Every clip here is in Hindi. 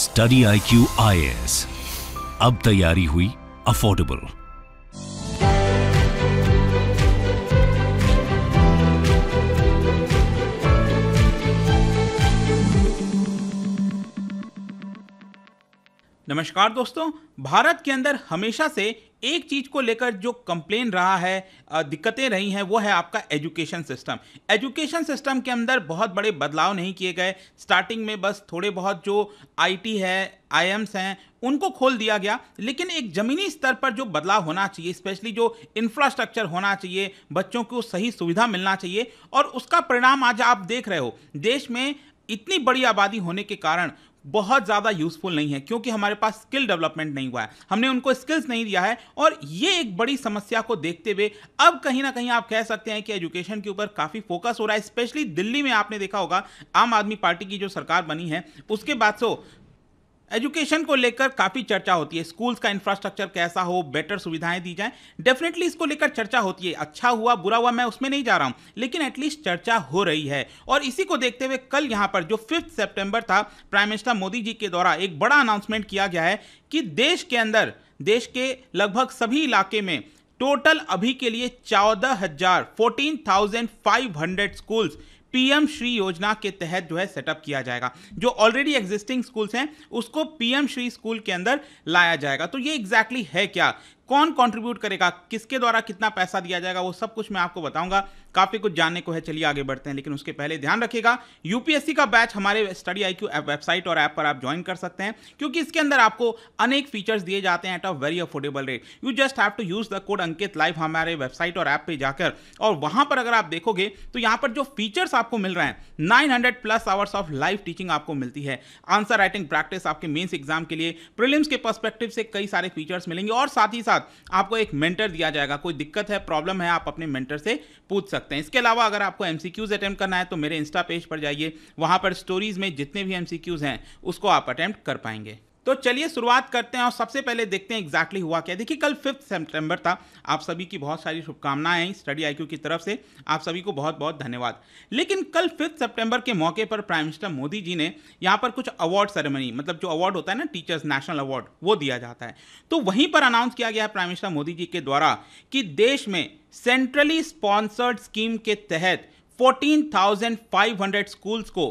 study I Q I S अब तैयारी हुई अफोर्डेबल नमस्कार दोस्तों भारत के अंदर हमेशा से एक चीज़ को लेकर जो कंप्लेन रहा है दिक्कतें रही हैं वो है आपका एजुकेशन सिस्टम एजुकेशन सिस्टम के अंदर बहुत बड़े बदलाव नहीं किए गए स्टार्टिंग में बस थोड़े बहुत जो आईटी है आईएम्स हैं उनको खोल दिया गया लेकिन एक ज़मीनी स्तर पर जो बदलाव होना चाहिए स्पेशली जो इंफ्रास्ट्रक्चर होना चाहिए बच्चों को सही सुविधा मिलना चाहिए और उसका परिणाम आज आप देख रहे हो देश में इतनी बड़ी आबादी होने के कारण बहुत ज़्यादा यूजफुल नहीं है क्योंकि हमारे पास स्किल डेवलपमेंट नहीं हुआ है हमने उनको स्किल्स नहीं दिया है और ये एक बड़ी समस्या को देखते हुए अब कहीं ना कहीं आप कह सकते हैं कि एजुकेशन के ऊपर काफ़ी फोकस हो रहा है स्पेशली दिल्ली में आपने देखा होगा आम आदमी पार्टी की जो सरकार बनी है उसके बाद सो एजुकेशन को लेकर काफ़ी चर्चा होती है स्कूल्स का इंफ्रास्ट्रक्चर कैसा हो बेटर सुविधाएं दी जाएं डेफिनेटली इसको लेकर चर्चा होती है अच्छा हुआ बुरा हुआ मैं उसमें नहीं जा रहा हूं लेकिन एटलीस्ट चर्चा हो रही है और इसी को देखते हुए कल यहां पर जो फिफ्थ सेप्टेम्बर था प्राइम मिनिस्टर मोदी जी के द्वारा एक बड़ा अनाउंसमेंट किया गया है कि देश के अंदर देश के लगभग सभी इलाके में टोटल अभी के लिए चौदह हजार fourteen thousand five hundred schools PM Shri योजना के तहत जो है सेटअप किया जाएगा जो ऑलरेडी एग्जिस्टिंग स्कूल्स हैं उसको पीएम श्री स्कूल के अंदर लाया जाएगा तो ये एग्जैक्टली exactly है क्या कौन कंट्रीब्यूट करेगा किसके द्वारा कितना पैसा दिया जाएगा वो सब कुछ मैं आपको बताऊंगा काफ़ी कुछ जानने को है चलिए आगे बढ़ते हैं लेकिन उसके पहले ध्यान रखिएगा यूपीएससी का बैच हमारे स्टडी आई क्यू वेबसाइट और ऐप पर आप ज्वाइन कर सकते हैं क्योंकि इसके अंदर आपको अनेक फीचर्स दिए जाते हैं at a very affordable rate you just have to use the code Ankit live हमारे वेबसाइट और ऐप पर जाकर और वहां पर अगर आप देखोगे तो यहां पर जो फीचर्स आपको मिल रहे हैं nine plus hours of live teaching आपको मिलती है आंसर राइटिंग प्रैक्टिस आपके मेन्स एग्जाम के लिए प्रिलिम्स के परस्पेक्टिव से कई सारे फीचर्स मिलेंगे और साथ ही साथ बाद आपको एक मेंटर दिया जाएगा कोई दिक्कत है प्रॉब्लम है आप अपने मेंटर से पूछ सकते हैं इसके अलावा अगर आपको एम अटेम्प्ट करना है तो मेरे इंस्टा पेज पर जाइए वहाँ पर स्टोरीज में जितने भी एम हैं उसको आप अटैम्प्ट कर पाएंगे तो चलिए शुरुआत करते हैं और सबसे पहले देखते हैं एग्जैक्टली exactly हुआ क्या देखिए कल फिफ्थ सेप्टेम्बर था आप सभी की बहुत सारी शुभकामनाएं आई स्टडी आई की तरफ से आप सभी को बहुत बहुत धन्यवाद लेकिन कल फिफ्थ सेप्टेम्बर के मौके पर प्राइम मिनिस्टर मोदी जी ने यहाँ पर कुछ अवार्ड सेरेमनी मतलब जो अवार्ड होता है ना टीचर्स नेशनल अवार्ड वो दिया जाता है तो वहीं पर अनाउंस किया गया है प्राइम मिनिस्टर मोदी जी के द्वारा कि देश में सेंट्रली स्पॉन्सर्ड स्कीम के तहत 14,500 स्कूल्स को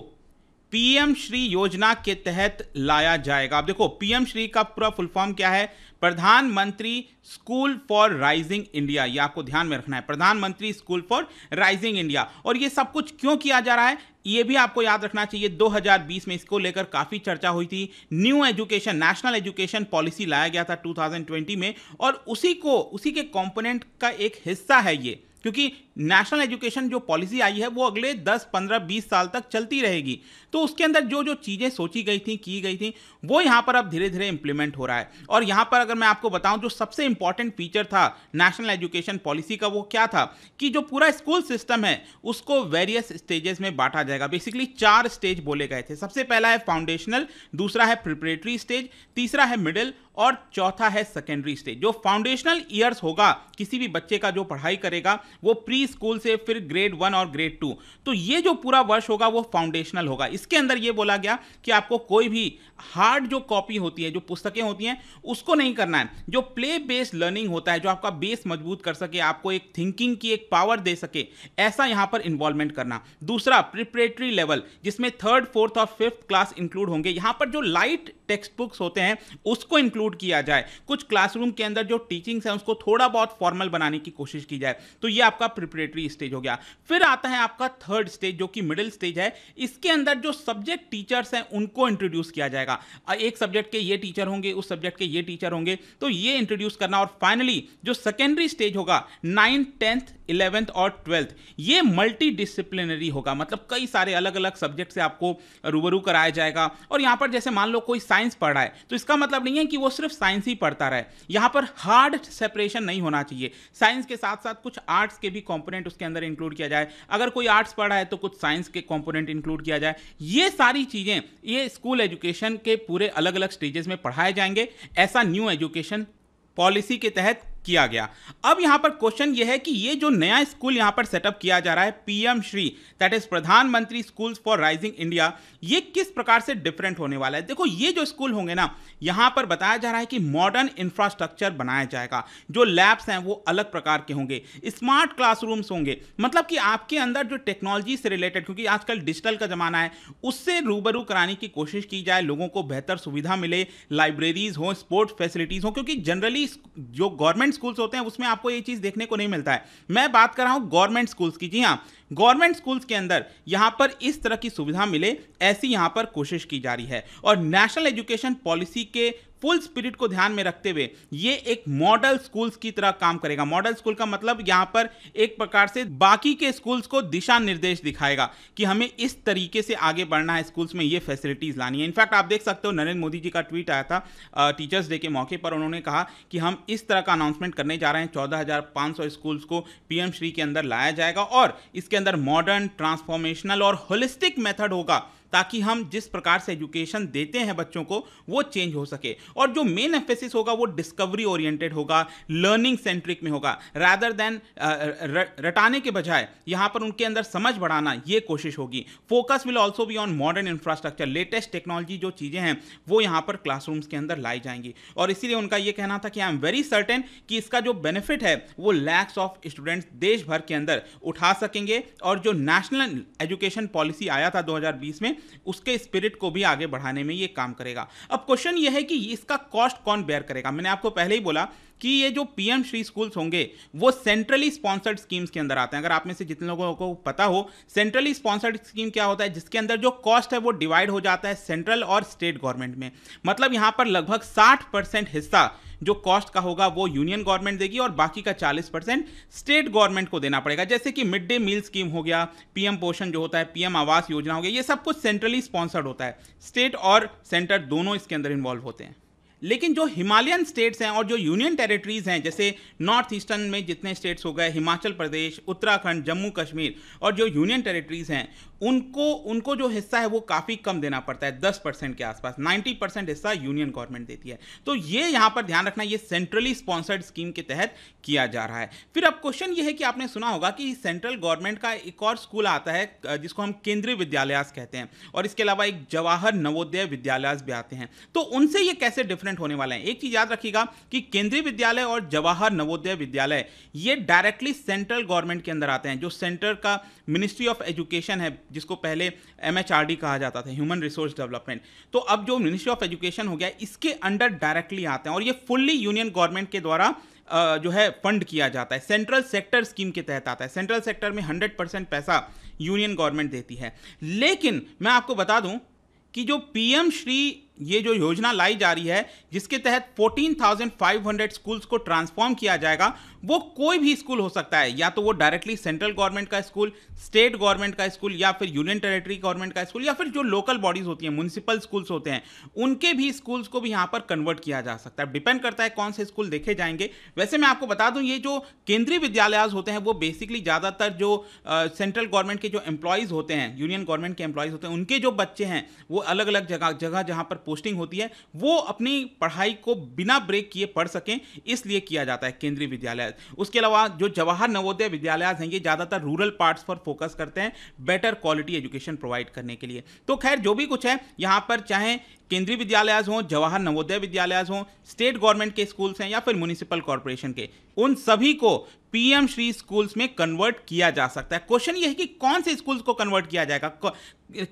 पीएम श्री योजना के तहत लाया जाएगा अब देखो पीएम श्री का पूरा फुल फॉर्म क्या है प्रधानमंत्री स्कूल फॉर राइजिंग इंडिया ये आपको ध्यान में रखना है प्रधानमंत्री स्कूल फॉर राइजिंग इंडिया और ये सब कुछ क्यों किया जा रहा है ये भी आपको याद रखना चाहिए 2020 में इसको लेकर काफ़ी चर्चा हुई थी new education national education policy लाया गया था 2020 में और उसी को उसी के कंपोनेंट का एक हिस्सा है ये क्योंकि नेशनल एजुकेशन जो पॉलिसी आई है वो अगले 10, 15, 20 साल तक चलती रहेगी तो उसके अंदर जो जो चीज़ें सोची गई थी की गई थी वो यहाँ पर अब धीरे धीरे इंप्लीमेंट हो रहा है और यहाँ पर अगर मैं आपको बताऊँ जो सबसे इंपॉर्टेंट फीचर था नेशनल एजुकेशन पॉलिसी का वो क्या था कि जो पूरा स्कूल सिस्टम है उसको वेरियस स्टेजेस में बांटा जाएगा बेसिकली चार स्टेज बोले गए थे सबसे पहला है फाउंडेशनल दूसरा है प्रिपरेटरी स्टेज तीसरा है मिडिल और चौथा है सेकेंडरी स्टेज जो फाउंडेशनल ईयर्स होगा किसी भी बच्चे का जो पढ़ाई करेगा वो प्री प्री स्कूल से फिर ग्रेड वन और ग्रेड टू तो ये जो पूरा वर्ष होगा वो फाउंडेशनल होगा इसके अंदर ये बोला गया कि आपको कोई भी हार्ड जो कॉपी होती है जो पुस्तकें होती हैं उसको नहीं करना है जो प्ले बेस्ड लर्निंग होता है जो आपका बेस मजबूत कर सके आपको एक थिंकिंग की एक पावर दे सके ऐसा यहाँ पर इन्वॉल्वमेंट करना दूसरा प्रिपरेटरी लेवल जिसमें थर्ड फोर्थ और फिफ्थ क्लास इंक्लूड होंगे यहाँ पर जो लाइट टेक्स्ट बुक्स होते हैं उसको इंक्लूड किया जाए कुछ क्लासरूम के अंदर जो टीचिंग्स हैं उसको थोड़ा बहुत फॉर्मल बनाने की कोशिश की जाए तो ये आपका प्रिपरे प्रिपरेटरी स्टेज हो गया फिर आता है आपका थर्ड स्टेज जो कि मिडिल स्टेज है इसके अंदर जो सब्जेक्ट टीचर्स हैं उनको इंट्रोड्यूस किया जाएगा एक सब्जेक्ट के ये टीचर होंगे उस सब्जेक्ट के ये टीचर होंगे तो ये इंट्रोड्यूस करना और फाइनली जो सेकेंडरी स्टेज होगा नाइन्थ टेंथ इलेवेंथ और ट्वेल्थ ये मल्टी होगा मतलब कई सारे अलग अलग सब्जेक्ट से आपको रूबरू कराया जाएगा और यहाँ पर जैसे मान लो कोई साइंस पढ़ रहा है तो इसका मतलब नहीं है कि वो सिर्फ साइंस ही पढ़ता रहे यहाँ पर हार्ड सेपरेशन नहीं होना चाहिए साइंस के साथ साथ कुछ आर्ट्स के भी कॉम्प कॉम्पोनेंट उसके अंदर इंक्लूड किया जाए अगर कोई आर्ट्स पढ़ा है तो कुछ साइंस के कॉम्पोनेंट इंक्लूड किया जाए ये सारी चीज़ें ये स्कूल एजुकेशन के पूरे अलग अलग स्टेजेस में पढ़ाए जाएंगे ऐसा न्यू एजुकेशन पॉलिसी के तहत किया गया अब यहां पर क्वेश्चन यह है कि ये जो नया स्कूल यहां पर सेटअप किया जा रहा है पीएम श्री दैट इज प्रधानमंत्री स्कूल फॉर राइजिंग इंडिया ये किस प्रकार से डिफरेंट होने वाला है देखो ये जो स्कूल होंगे ना यहाँ पर बताया जा रहा है कि मॉडर्न इंफ्रास्ट्रक्चर बनाया जाएगा जो लैब्स हैं वो अलग प्रकार के होंगे स्मार्ट क्लासरूम्स होंगे मतलब कि आपके अंदर जो टेक्नोलॉजी से रिलेटेड क्योंकि आजकल डिजिटल का ज़माना है उससे रूबरू कराने की कोशिश की जाए लोगों को बेहतर सुविधा मिले लाइब्रेरीज हों स्पोर्ट्स फैसिलिटीज़ हों क्योंकि जनरली जो गवर्नमेंट स्कूल्स होते हैं उसमें आपको ये चीज़ देखने को नहीं मिलता है मैं बात कर रहा हूँ गवर्नमेंट स्कूल्स की जी हाँ गवर्नमेंट स्कूल्स के अंदर यहाँ पर इस तरह की सुविधा मिले ऐसी यहाँ पर कोशिश की जा रही है और नेशनल एजुकेशन पॉलिसी के फुल स्पिरिट को ध्यान में रखते हुए ये एक मॉडल स्कूल्स की तरह काम करेगा मॉडल स्कूल का मतलब यहाँ पर एक प्रकार से बाकी के स्कूल्स को दिशा निर्देश दिखाएगा कि हमें इस तरीके से आगे बढ़ना है स्कूल्स में ये फैसिलिटीज़ लानी है इनफैक्ट आप देख सकते हो नरेंद्र मोदी जी का ट्वीट आया था टीचर्स डे के मौके पर उन्होंने कहा कि हम इस तरह का अनाउंसमेंट करने जा रहे हैं चौदह स्कूल्स को पीएम श्री के अंदर लाया जाएगा और इसके अंदर मॉडर्न ट्रांसफॉर्मेशनल और होलिस्टिक मेथड होगा ताकि हम जिस प्रकार से एजुकेशन देते हैं बच्चों को वो चेंज हो सके और जो मेन एफेसिस होगा वो डिस्कवरी ओरिएंटेड होगा लर्निंग सेंट्रिक में होगा रैदर uh, uh, देन रटाने के बजाय यहाँ पर उनके अंदर समझ बढ़ाना ये कोशिश होगी focus will also be on modern infrastructure latest technology जो चीज़ें हैं वो यहाँ पर क्लासरूम्स के अंदर लाई जाएंगी और इसीलिए उनका ये कहना था कि आई एम वेरी सर्टेन कि इसका जो बेनिफिट है वो लैक्स ऑफ स्टूडेंट्स देश भर के अंदर उठा सकेंगे और जो नेशनल एजुकेशन पॉलिसी आया था 2020 में उसके स्पिरिट को भी आगे बढ़ाने में ये काम करेगा अब क्वेश्चन ये है कि इसका कॉस्ट कौन बेयर करेगा मैंने आपको पहले ही बोला कि ये जो पीएम श्री स्कूल्स होंगे वो सेंट्रली स्पॉन्सर्ड स्कीम्स के अंदर आते हैं अगर आप में से जितने लोगों को पता हो सेंट्रली स्पॉन्सर्ड स्कीम क्या होता है जिसके अंदर जो कॉस्ट है वो डिवाइड हो जाता है सेंट्रल और स्टेट गवर्नमेंट में मतलब यहाँ पर लगभग साठ परसेंट हिस्सा जो कॉस्ट का होगा वो यूनियन गवर्नमेंट देगी और बाकी का 40 परसेंट स्टेट गवर्नमेंट को देना पड़ेगा जैसे कि मिड डे मील स्कीम हो गया पीएम पोषण जो होता है पीएम आवास योजना हो गया ये सब कुछ सेंट्रली स्पॉन्सर्ड होता है स्टेट और सेंटर दोनों इसके अंदर इन्वॉल्व होते हैं लेकिन जो हिमालयन स्टेट्स हैं और जो यूनियन टेरिटरीज़ हैं जैसे नॉर्थ ईस्टर्न में जितने स्टेट्स हो गए हिमाचल प्रदेश उत्तराखंड जम्मू कश्मीर और जो यूनियन टेरिटरीज़ हैं उनको उनको जो हिस्सा है वो काफ़ी कम देना पड़ता है दस परसेंट के आसपास नाइन्टी परसेंट हिस्सा यूनियन गवर्नमेंट देती है तो ये यहाँ पर ध्यान रखना ये सेंट्रली स्पॉन्सर्ड स्कीम के तहत किया जा रहा है फिर अब क्वेश्चन ये है कि आपने सुना होगा कि सेंट्रल गवर्नमेंट का एक और स्कूल आता है जिसको हम केंद्रीय विद्यालयास कहते हैं और इसके अलावा एक जवाहर नवोदय विद्यालयास भी आते हैं तो उनसे ये कैसे डिफरेंट डिफरेंट होने वाले हैं एक चीज याद रखिएगा कि केंद्रीय विद्यालय और जवाहर नवोदय विद्यालय ये डायरेक्टली सेंट्रल गवर्नमेंट के अंदर आते हैं जो सेंटर का मिनिस्ट्री ऑफ एजुकेशन है जिसको पहले एम कहा जाता था ह्यूमन रिसोर्स डेवलपमेंट तो अब जो मिनिस्ट्री ऑफ एजुकेशन हो गया इसके अंडर डायरेक्टली आते हैं और ये फुल्ली यूनियन गवर्नमेंट के द्वारा जो है फंड किया जाता है सेंट्रल सेक्टर स्कीम के तहत आता है सेंट्रल सेक्टर में 100 परसेंट पैसा यूनियन गवर्नमेंट देती है लेकिन मैं आपको बता दूं कि जो पीएम श्री ये जो योजना लाई जा रही है जिसके तहत 14,500 स्कूल्स को ट्रांसफॉर्म किया जाएगा वो कोई भी स्कूल हो सकता है या तो वो डायरेक्टली सेंट्रल गवर्नमेंट का स्कूल स्टेट गवर्नमेंट का स्कूल या फिर यूनियन टेरेटरी गवर्नमेंट का स्कूल या फिर जो लोकल बॉडीज होती हैं म्यूनसिपल स्कूल्स होते हैं उनके भी स्कूल्स को भी यहाँ पर कन्वर्ट किया जा सकता है डिपेंड करता है कौन से स्कूल देखे जाएंगे वैसे मैं आपको बता दूँ ये जो केंद्रीय विद्यालयाज होते हैं वो बेसिकली ज़्यादातर जो सेंट्रल गवर्नमेंट के जो एम्प्लॉयज़ होते हैं यूनियन गवर्नमेंट के एम्प्लॉयज़ होते हैं उनके जो बच्चे हैं वो अलग अलग जगह जगह जहाँ पर पोस्टिंग होती है वो अपनी पढ़ाई को बिना ब्रेक किए पढ़ सकें इसलिए किया जाता है केंद्रीय विद्यालय उसके अलावा जो जवाहर नवोदय विद्यालय हैं ये ज़्यादातर रूरल पार्ट्स पर फोकस करते हैं बेटर क्वालिटी एजुकेशन प्रोवाइड करने के लिए तो खैर जो भी कुछ है यहाँ पर चाहे केंद्रीय विद्यालय हों जवाहर नवोदय विद्यालय हों स्टेट गवर्नमेंट के स्कूल्स हैं या फिर म्यूनिसिपल कॉरपोरेशन के उन सभी को पीएम श्री स्कूल्स में कन्वर्ट किया जा सकता है क्वेश्चन यह है कि कौन से स्कूल्स को कन्वर्ट किया जाएगा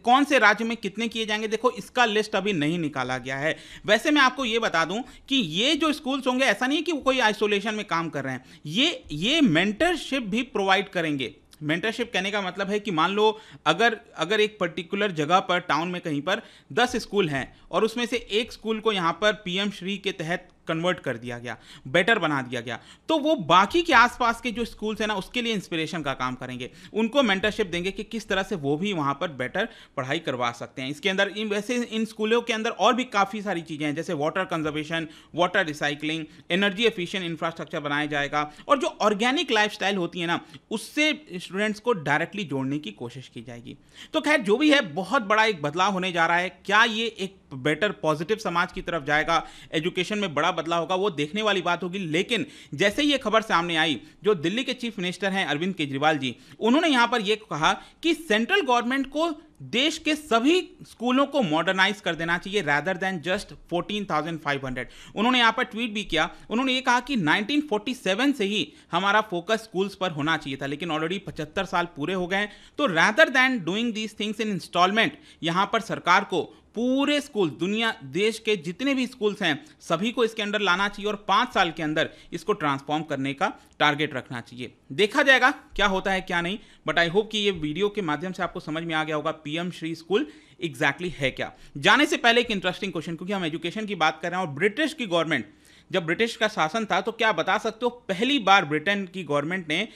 कौन से राज्य में कितने किए जाएंगे देखो इसका लिस्ट अभी नहीं निकाला गया है वैसे मैं आपको ये बता दूं कि ये जो स्कूल्स होंगे ऐसा नहीं है कि वो कोई आइसोलेशन में काम कर रहे हैं ये ये मेंटरशिप भी प्रोवाइड करेंगे मेंटरशिप कहने का मतलब है कि मान लो अगर अगर एक पर्टिकुलर जगह पर टाउन में कहीं पर दस स्कूल हैं और उसमें से एक स्कूल को यहाँ पर पीएम श्री के तहत कन्वर्ट कर दिया गया बेटर बना दिया गया तो वो बाकी के आसपास के जो स्कूल्स हैं ना उसके लिए इंस्पिरेशन का काम करेंगे उनको मेंटरशिप देंगे कि किस तरह से वो भी वहाँ पर बेटर पढ़ाई करवा सकते हैं इसके अंदर इन वैसे इन स्कूलों के अंदर और भी काफ़ी सारी चीज़ें हैं जैसे water conservation water recycling energy efficient infrastructure बनाया जाएगा और जो ऑर्गेनिक लाइफ होती है ना उससे स्टूडेंट्स को डायरेक्टली जोड़ने की कोशिश की जाएगी तो खैर जो भी है बहुत बड़ा एक बदलाव होने जा रहा है क्या ये एक बेटर पॉजिटिव समाज की तरफ जाएगा एजुकेशन में बड़ा बदलाव होगा वो देखने वाली बात होगी लेकिन जैसे ही ये खबर सामने आई जो दिल्ली के चीफ मिनिस्टर हैं अरविंद केजरीवाल जी उन्होंने यहाँ पर यह कहा कि सेंट्रल गवर्नमेंट को देश के सभी स्कूलों को मॉडर्नाइज कर देना चाहिए रैदर देन जस्ट 14,500 उन्होंने यहाँ पर ट्वीट भी किया उन्होंने ये कहा कि 1947 से ही हमारा फोकस स्कूल्स पर होना चाहिए था लेकिन ऑलरेडी 75 साल पूरे हो गए हैं तो rather than doing these things in installment यहाँ पर सरकार को पूरे स्कूल दुनिया देश के जितने भी स्कूल्स हैं सभी को इसके अंदर लाना चाहिए और पाँच साल के अंदर इसको ट्रांसफॉर्म करने का टारगेट रखना चाहिए देखा जाएगा क्या होता है क्या नहीं बट आई होप कि ये वीडियो के माध्यम से आपको समझ में आ गया होगा PM Shri school exactly exactly है क्या जाने से पहले एक इंटरेस्टिंग क्वेश्चन क्योंकि हम एजुकेशन की बात कर रहे हैं और ब्रिटिश की गवर्नमेंट जब ब्रिटिश का शासन था तो क्या बता सकते हो पहली बार ब्रिटेन की गवर्नमेंट ने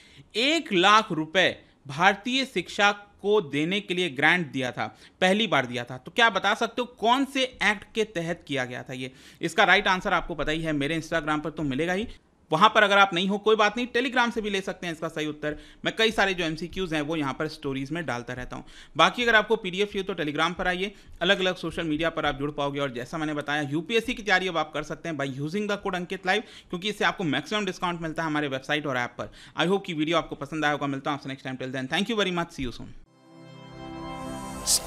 एक लाख रुपए भारतीय शिक्षा को देने के लिए ग्रांट दिया था पहली बार दिया था तो क्या बता सकते हो कौन से एक्ट के तहत किया गया था ये इसका राइट आंसर आपको पता ही है मेरे इंस्टाग्राम पर तो मिलेगा ही वहां पर अगर आप नहीं हो कोई बात नहीं टेलीग्राम से भी ले सकते हैं इसका सही उत्तर मैं कई सारे जो एमसीक्यूज हैं वो यहां पर स्टोरीज में डालता रहता हूं बाकी अगर आपको पीडीएफ चाहिए तो टेलीग्राम पर आइए अलग अलग सोशल मीडिया पर आप जुड़ पाओगे और जैसा मैंने बताया यूपीएससी की तैयारी अब आप कर सकते हैं by using the code Ankit live क्योंकि इससे आपको मैक्सिमम डिस्काउंट मिलता है हमारे वेबसाइट और ऐप पर आई होप की वीडियो आपको पसंद आएगा मिलता हूँ आपसे next time till then thank you very much see you soon